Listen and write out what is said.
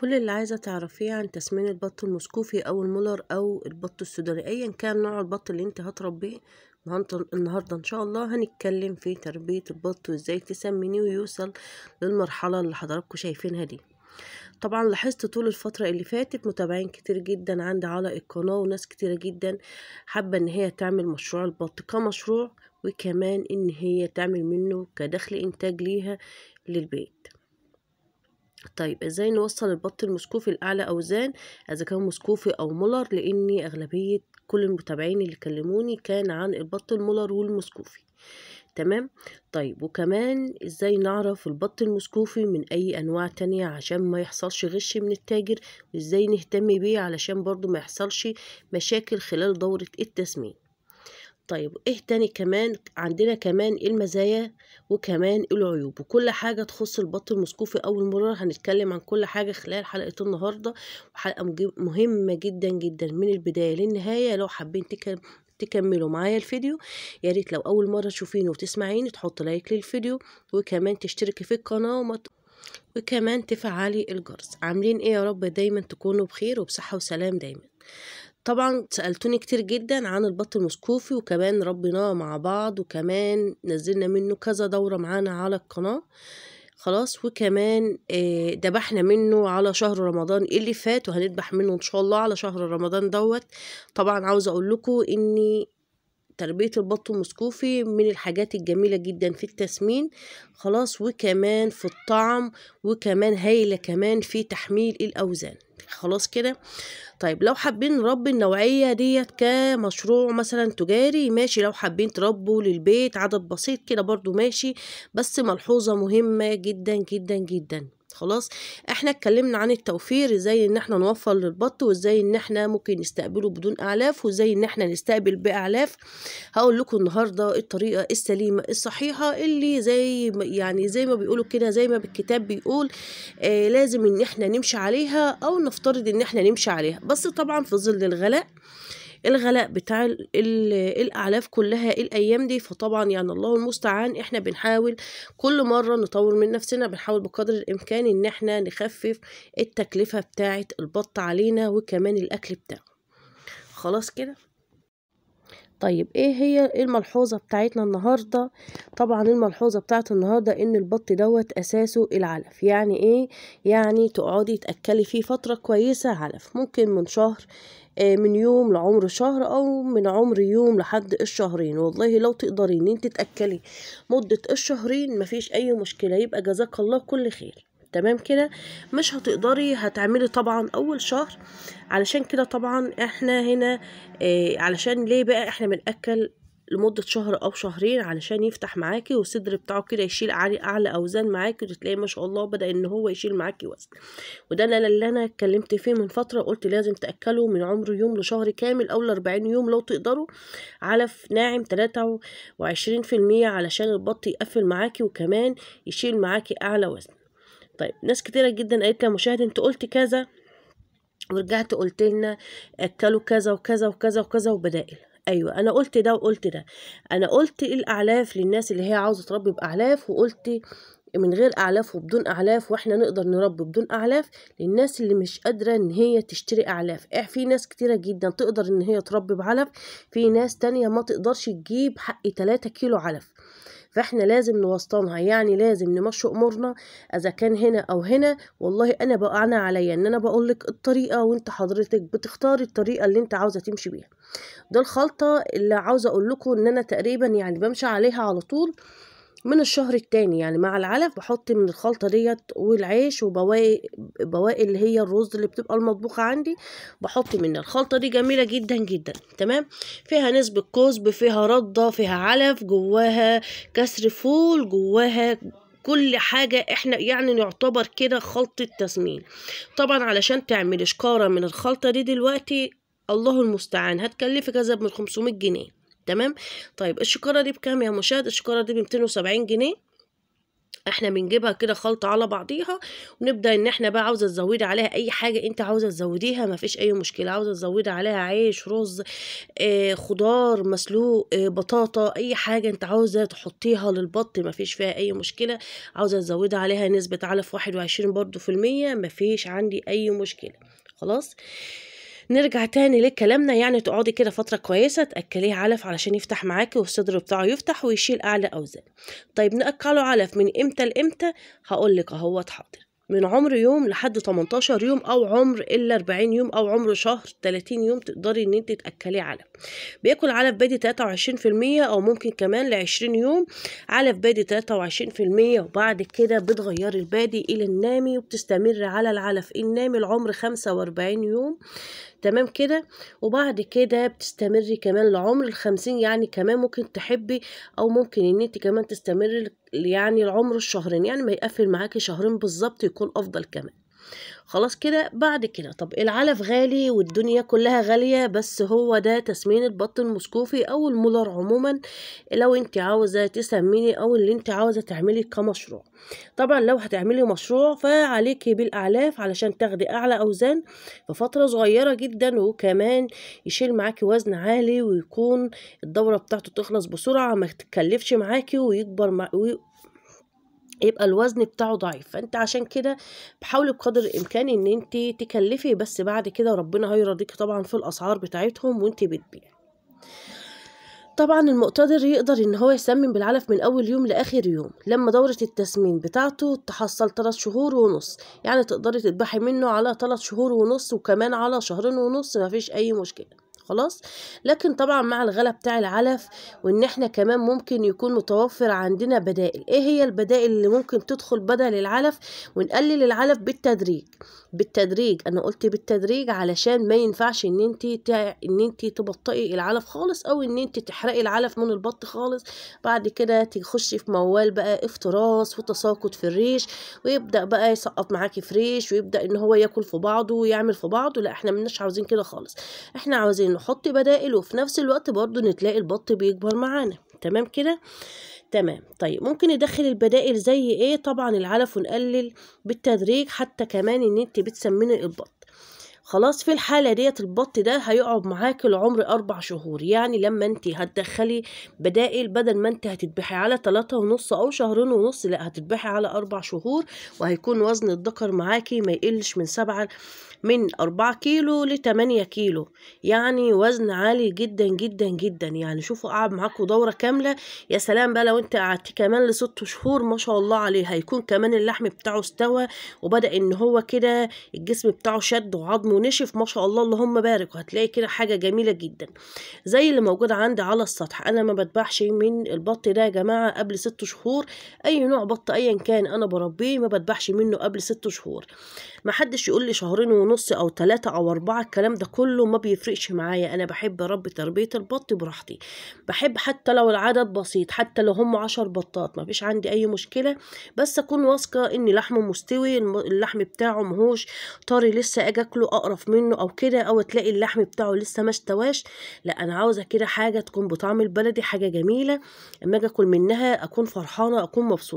كل اللي عايزة تعرفيه عن تسمين البط المسكوفي أو المولر أو البط السوداني أيا كان نوع البط اللي انت هتربيه النهاردة إن شاء الله هنتكلم في تربية البط وإزاي تسمينه ويوصل للمرحلة اللي حضراتكم شايفينها دي طبعا لاحظت طول الفترة اللي فاتت متابعين كتير جدا عندي على القناة وناس كتيرة جدا حابة ان هي تعمل مشروع البط كمشروع وكمان ان هي تعمل منه كدخل انتاج ليها للبيت طيب ازاي نوصل البط المسكوفي لاعلى اوزان اذا كان مسكوفي او مولر لاني اغلبيه كل المتابعين اللي كلموني كان عن البط المولر والمسكوفي تمام طيب وكمان ازاي نعرف البط المسكوفي من اي انواع تانية عشان ما يحصلش غش من التاجر وازاي نهتم بيه علشان برضو ما يحصلش مشاكل خلال دورة التسمين طيب ايه تاني كمان عندنا كمان إيه المزايا وكمان إيه العيوب وكل حاجة تخص البط المسكوفي اول مرة هنتكلم عن كل حاجة خلال حلقة النهاردة وحلقة مهمة جدا جدا من البداية للنهاية لو حابين تكملوا معايا الفيديو يا ريت لو اول مره تشوفيني وتسمعيني تحط لايك للفيديو وكمان تشتركي في القناه وما وكمان تفعلي الجرس عاملين ايه يا رب دايما تكونوا بخير وبصحه وسلام دايما طبعا سألتوني كتير جدا عن البط المسكوفي وكمان ربيناه مع بعض وكمان نزلنا منه كذا دورة معانا على القناة خلاص وكمان دبحنا آه، منه على شهر رمضان اللي فات وهندبح منه ان شاء الله على شهر رمضان دوت طبعا عاوزه اقول لكم اني تربية البط المسكوفي من الحاجات الجميلة جدا في التسمين خلاص وكمان في الطعم وكمان هايلة كمان في تحميل الأوزان خلاص كده طيب لو حابين نربي النوعية ديت كمشروع مثلا تجاري ماشي لو حابين تربوا للبيت عدد بسيط كده برضو ماشي بس ملحوظة مهمة جدا جدا جدا خلاص احنا اتكلمنا عن التوفير ازاي ان احنا نوفر للبط وازاي ان احنا ممكن نستقبله بدون اعلاف وازاي ان احنا نستقبل باعلاف هقول لكم النهارده الطريقه السليمه الصحيحه اللي زي يعني زي ما بيقولوا كده زي ما بالكتاب بيقول آه لازم ان احنا نمشي عليها او نفترض ان احنا نمشي عليها بس طبعا في ظل الغلاء الغلاء بتاع الأعلاف كلها الأيام دي فطبعا يعني الله المستعان إحنا بنحاول كل مرة نطور من نفسنا بنحاول بقدر الإمكان إن إحنا نخفف التكلفة بتاعة البط علينا وكمان الأكل بتاعه خلاص كده طيب ايه هي الملحوظه بتاعتنا النهارده طبعا الملحوظه بتاعت النهارده ان البط دوت اساسه العلف يعني ايه يعني تقعدي تاكلي فيه فتره كويسه علف ممكن من شهر آه، من يوم لعمر شهر او من عمر يوم لحد الشهرين والله لو تقدرين انت تاكلي مده الشهرين مفيش اي مشكله يبقى جزاك الله كل خير تمام كده مش هتقدري هتعملي طبعا اول شهر علشان كده طبعا احنا هنا آه، علشان ليه بقى احنا بنأكل لمدة شهر أو شهرين علشان يفتح معاكي والصدر بتاعه كده يشيل أعلى أوزان معاكي وتلاقي ما شاء الله بدأ إن هو يشيل معاكي وزن وده أنا اللي أنا اتكلمت فيه من فترة قلت لازم تأكلوا من عمر يوم لشهر كامل أو لأربعين يوم لو تقدروا على ناعم تلاتة وعشرين في المية علشان البط يقفل معاكي وكمان يشيل معاكي أعلى وزن طيب ناس كتيرة جدا قالت لي مشاهد انت قلت كذا ورجعت قلت لنا اكلوا كذا وكذا وكذا وكذا وبدائل ايوه انا قلت ده وقلت ده انا قلت إيه الاعلاف للناس اللي هي عاوزه تربي باعلاف وقلت من غير اعلاف وبدون اعلاف واحنا نقدر نربي بدون اعلاف للناس اللي مش قادره ان هي تشتري اعلاف في ناس كتيره جدا تقدر ان هي تربي بعلف في ناس تانية ما تقدرش تجيب حق 3 كيلو علف فاحنا لازم نوسطنها يعني لازم نمشي امورنا اذا كان هنا او هنا والله انا بقى انا عليا ان انا بقول لك الطريقه وانت حضرتك بتختاري الطريقه اللي انت عاوزه تمشي بيها ده الخلطة اللي عاوزة اقول لكم ان انا تقريبا يعني بمشي عليها على طول من الشهر التاني يعني مع العلف بحط من الخلطة ديت والعيش وبواقي اللي هي الرز اللي بتبقى المطبوخة عندي بحط منها الخلطة دي جميلة جدا جدا تمام فيها نسبة كوزب فيها ردة فيها علف جواها كسر فول جواها كل حاجة احنا يعني نعتبر كده خلطة تسمين طبعا علشان تعملي شكارة من الخلطة دي دلوقتي الله المستعان هتكلفك كذا من 500 جنيه تمام طيب الشكاره دي بكام يا مشاهد الشكاره دي ب 270 جنيه احنا بنجيبها كده خلطة على بعضيها ونبدأ ان احنا بقى عاوزة تزودي عليها اي حاجة انت عاوزة تزوديها مفيش اي مشكلة عاوزة تزودي عليها عيش رز آه خضار مسلوق آه بطاطا اي حاجة انت عاوزة تحطيها للبط مفيش فيها اي مشكلة عاوزة تزودي عليها نسبة علف واحد وعشرين برضو في المية مفيش عندي اي مشكلة خلاص نرجع تاني لكلامنا يعني تقعدي كده فترة كويسة تأكليه علف علشان يفتح معاكي والصدر بتاعه يفتح ويشيل أعلى أوزان طيب نأكله علف من إمتى لإمتى هقولك هو حاضر من عمر يوم لحد 18 يوم او عمر الا 40 يوم او عمر شهر 30 يوم تقدري ان انت تاكلي علف بياكل علف بادي 23% او ممكن كمان ل 20 يوم علف بادي 23% وبعد كده بتغيري البادي الى النامي وبتستمر على العلف النامي لعمر 45 يوم تمام كده وبعد كده بتستمري كمان لعمر الخمسين يعني كمان ممكن تحبي او ممكن ان انت كمان تستمري يعني العمر الشهرين يعني ما يقفل معاكي شهرين بالظبط يكون افضل كمان خلاص كده بعد كده طب العلف غالي والدنيا كلها غالية بس هو ده تسمين البط المسكوفي او المولر عموما لو انت عاوزة تسميني او اللي انت عاوزة تعملي كمشروع طبعا لو هتعملي مشروع فعليكي بالاعلاف علشان تاخدي اعلى اوزان في فترة صغيرة جدا وكمان يشيل معاكي وزن عالي ويكون الدورة بتاعته تخلص بسرعة ما تكلفش معاكي ويكبر مع... يبقى الوزن بتاعه ضعيف فانت عشان كده بحاولي بقدر الامكان ان انت تكلفي بس بعد كده ربنا هيرضيك طبعا في الاسعار بتاعتهم وانت بتبيعي طبعا المقتدر يقدر ان هو يسمن بالعلف من اول يوم لاخر يوم لما دورة التسمين بتاعته تحصل 3 شهور ونص يعني تقدري تذبحي منه على 3 شهور ونص وكمان على شهرين ونص مفيش اي مشكله خلاص لكن طبعا مع الغلا بتاع العلف وان احنا كمان ممكن يكون متوفر عندنا بدائل ايه هي البدائل اللي ممكن تدخل بدل العلف ونقلل العلف بالتدريج بالتدريج انا قلت بالتدريج علشان ما ينفعش ان انت تع... ان انت تبطئي العلف خالص او ان انت تحرقي العلف من البط خالص بعد كده تخشي في موال بقى افتراس وتساقط في الريش ويبدا بقى يسقط معاكي في ريش ويبدا ان هو ياكل في بعضه ويعمل في بعضه لا احنا مش عاوزين كده خالص احنا عاوزين نحط بدائل وفي نفس الوقت برضو نتلاقي البط بيكبر معانا تمام كده تمام طيب ممكن ندخل البدائل زي ايه طبعا العلف ونقلل بالتدريج حتى كمان ان انت بتسمني البط خلاص في الحالة ديت البط ده هيقعد معاك العمر أربع شهور يعني لما انت هتدخلي بدائل بدل ما انت هتتبحي على تلاتة ونص أو شهرين ونص لا هتتبحي على أربع شهور وهيكون وزن الذكر معاكي ما يقلش من سبعة من أربعة كيلو لتمانية كيلو يعني وزن عالي جدا جدا جدا يعني شوفوا قعد معاكوا دورة كاملة يا سلام بقى لو انت قعدتي كمان لست شهور ما شاء الله عليه هيكون كمان اللحم بتاعه استوى وبدأ ان هو كده الجسم بتاعه شد وعظمه ونشف ما شاء الله اللهم بارك وهتلاقي كده حاجة جميلة جدا زي اللي موجود عندي على السطح انا ما بتبعش من البط ده يا جماعة قبل ست شهور اي نوع بط ايا كان انا بربيه ما بتبعش منه قبل ست شهور محدش يقول لي شهرين ونص او ثلاثة او اربعة الكلام ده كله ما بيفرقش معايا انا بحب اربي تربية البط براحتي بحب حتى لو العدد بسيط حتى لو هم 10 بطات ما فيش عندي اي مشكلة بس اكون واثقة ان لحمه مستوي اللحم بتاعه مهوش طري لسه اجي اكله اقرف منه او كده او تلاقي اللحم بتاعه لسه ما استواش لا انا عاوزه كده حاجه تكون بطعم البلدي حاجه جميله اما اجي اكل منها اكون فرحانه اكون مبسوطه